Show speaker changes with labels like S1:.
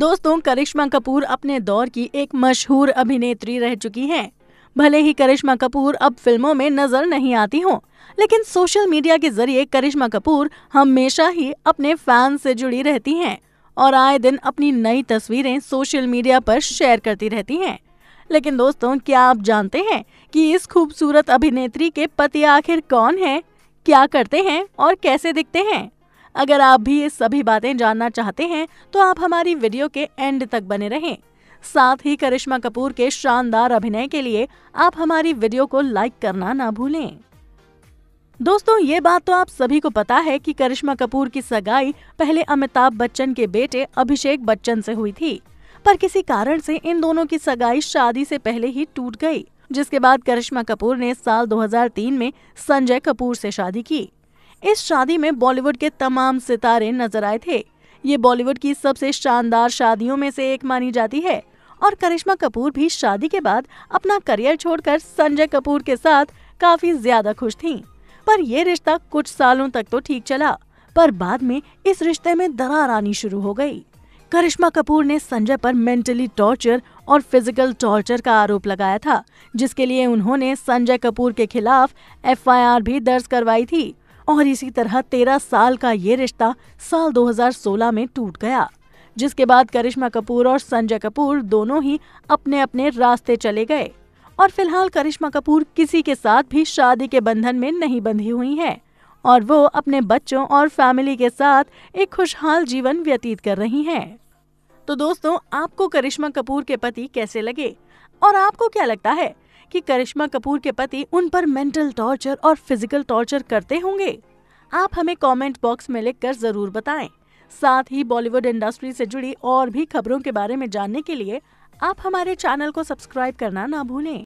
S1: दोस्तों करिश्मा कपूर अपने दौर की एक मशहूर अभिनेत्री रह चुकी हैं। भले ही करिश्मा कपूर अब फिल्मों में नजर नहीं आती हों, लेकिन सोशल मीडिया के जरिए करिश्मा कपूर हमेशा ही अपने फैन से जुड़ी रहती हैं और आए दिन अपनी नई तस्वीरें सोशल मीडिया पर शेयर करती रहती हैं। लेकिन दोस्तों क्या आप जानते हैं कि इस खूबसूरत अभिनेत्री के पति आखिर कौन है क्या करते हैं और कैसे दिखते हैं अगर आप भी ये सभी बातें जानना चाहते हैं तो आप हमारी वीडियो के एंड तक बने रहें साथ ही करिश्मा कपूर के शानदार अभिनय के लिए आप हमारी वीडियो को लाइक करना ना भूलें दोस्तों ये बात तो आप सभी को पता है कि करिश्मा कपूर की सगाई पहले अमिताभ बच्चन के बेटे अभिषेक बच्चन से हुई थी पर किसी कारण से इन दोनों की सगाई शादी से पहले ही टूट गई जिसके बाद करिश्मा कपूर ने साल 2003 में संजय कपूर से शादी की इस शादी में बॉलीवुड के तमाम सितारे नजर आए थे ये बॉलीवुड की सबसे शानदार शादियों में से एक मानी जाती है और करिश्मा कपूर भी शादी के बाद अपना करियर छोड़कर संजय कपूर के साथ काफी ज्यादा खुश थीं। पर यह रिश्ता कुछ सालों तक तो ठीक चला पर बाद में इस रिश्ते में दरार आनी शुरू हो गई करिश्मा कपूर ने संजय पर मेंटली टॉर्चर और फिजिकल टॉर्चर का आरोप लगाया था जिसके लिए उन्होंने संजय कपूर के खिलाफ एफआईआर भी दर्ज करवाई थी और इसी तरह तेरह साल का ये रिश्ता साल 2016 में टूट गया जिसके बाद करिश्मा कपूर और संजय कपूर दोनों ही अपने अपने रास्ते चले गए और फिलहाल करिश्मा कपूर किसी के साथ भी शादी के बंधन में नहीं बंधी हुई हैं और वो अपने बच्चों और फैमिली के साथ एक खुशहाल जीवन व्यतीत कर रही हैं। तो दोस्तों आपको करिश्मा कपूर के पति कैसे लगे और आपको क्या लगता है कि करिश्मा कपूर के पति उन पर मेंटल टॉर्चर और फिजिकल टॉर्चर करते होंगे आप हमें कमेंट बॉक्स में लिखकर जरूर बताएं। साथ ही बॉलीवुड इंडस्ट्री से जुड़ी और भी खबरों के बारे में जानने के लिए आप हमारे चैनल को सब्सक्राइब करना ना भूलें